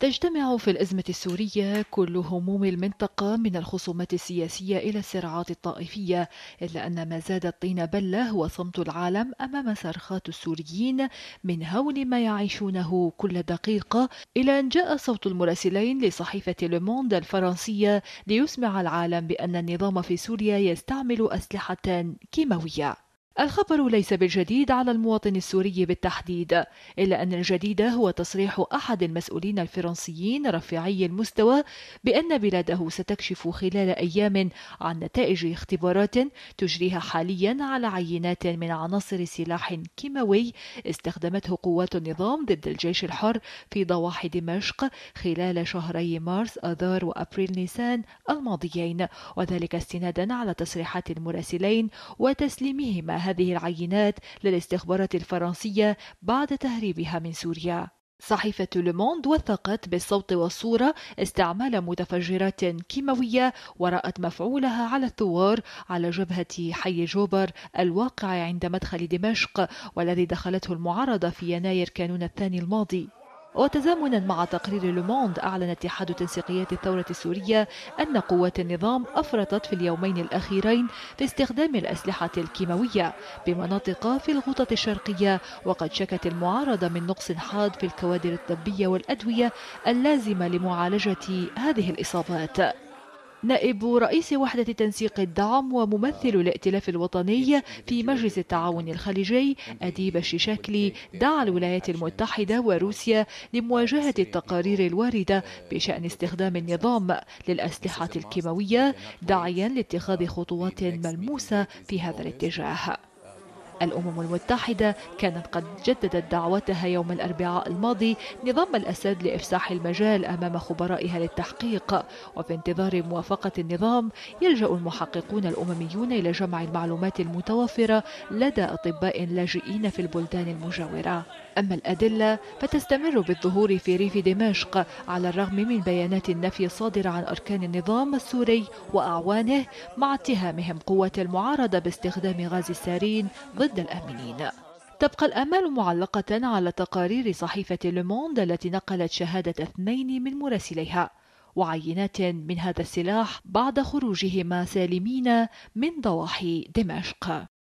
تجتمع في الأزمة السورية كل هموم المنطقة من الخصومات السياسية إلى الصراعات الطائفية، إلا أن ما زاد الطين بلة هو صمت العالم أمام صرخات السوريين من هول ما يعيشونه كل دقيقة، إلى أن جاء صوت المراسلين لصحيفة لوموند الفرنسية ليسمع العالم بأن النظام في سوريا يستعمل أسلحة كيماوية. الخبر ليس بالجديد على المواطن السوري بالتحديد إلا أن الجديد هو تصريح أحد المسؤولين الفرنسيين رفيعي المستوى بأن بلاده ستكشف خلال أيام عن نتائج اختبارات تجريها حاليا على عينات من عناصر سلاح كيماوي استخدمته قوات النظام ضد الجيش الحر في ضواحي دمشق خلال شهري مارس آذار وأبريل نيسان الماضيين وذلك استنادا على تصريحات المراسلين وتسليمهما هذه العينات للاستخبارات الفرنسية بعد تهريبها من سوريا صحيفة لوموند وثقت بالصوت والصورة استعمال متفجرات كيماوية ورأت مفعولها على الثوار على جبهة حي جوبر الواقع عند مدخل دمشق والذي دخلته المعارضة في يناير كانون الثاني الماضي وتزامنا مع تقرير لوموند أعلن اتحاد تنسيقيات الثورة السورية أن قوات النظام أفرطت في اليومين الأخيرين في استخدام الأسلحة الكيماوية بمناطق في الغوطة الشرقية وقد شكت المعارضة من نقص حاد في الكوادر الطبية والأدوية اللازمة لمعالجة هذه الإصابات نائب رئيس وحدة تنسيق الدعم وممثل الائتلاف الوطني في مجلس التعاون الخليجي أديب الشيشاكلي دعا الولايات المتحدة وروسيا لمواجهة التقارير الواردة بشأن استخدام النظام للأسلحة الكيماوية داعيا لاتخاذ خطوات ملموسة في هذا الاتجاه الأمم المتحدة كانت قد جددت دعوتها يوم الأربعاء الماضي نظام الأسد لإفساح المجال أمام خبرائها للتحقيق وفي انتظار موافقة النظام يلجأ المحققون الأمميون إلى جمع المعلومات المتوفرة لدى أطباء لاجئين في البلدان المجاورة أما الأدلة فتستمر بالظهور في ريف دمشق على الرغم من بيانات النفي الصادرة عن أركان النظام السوري وأعوانه مع اتهامهم قوة المعارضة باستخدام غاز السارين ضد ضد الآمنين تبقى الآمال معلقة على تقارير صحيفة لوموند التي نقلت شهادة اثنين من مراسليها وعينات من هذا السلاح بعد خروجهما سالمين من ضواحي دمشق